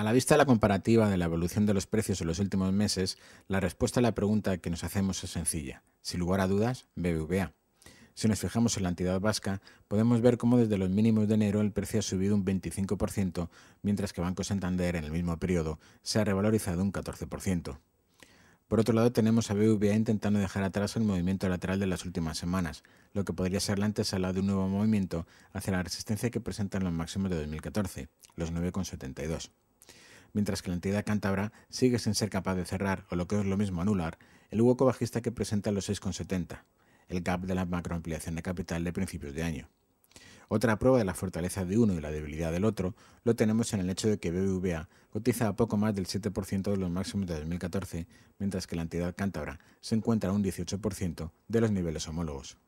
A la vista de la comparativa de la evolución de los precios en los últimos meses, la respuesta a la pregunta que nos hacemos es sencilla. Sin lugar a dudas, BBVA. Si nos fijamos en la entidad vasca, podemos ver cómo desde los mínimos de enero el precio ha subido un 25%, mientras que Banco Santander en el mismo periodo se ha revalorizado un 14%. Por otro lado, tenemos a BBVA intentando dejar atrás el movimiento lateral de las últimas semanas, lo que podría ser la antesala de un nuevo movimiento hacia la resistencia que presentan los máximos de 2014, los 9,72 mientras que la entidad cántabra sigue sin ser capaz de cerrar, o lo que es lo mismo anular, el hueco bajista que presenta los 6,70, el gap de la macroampliación de capital de principios de año. Otra prueba de la fortaleza de uno y la debilidad del otro lo tenemos en el hecho de que BBVA cotiza a poco más del 7% de los máximos de 2014, mientras que la entidad cántabra se encuentra a un 18% de los niveles homólogos.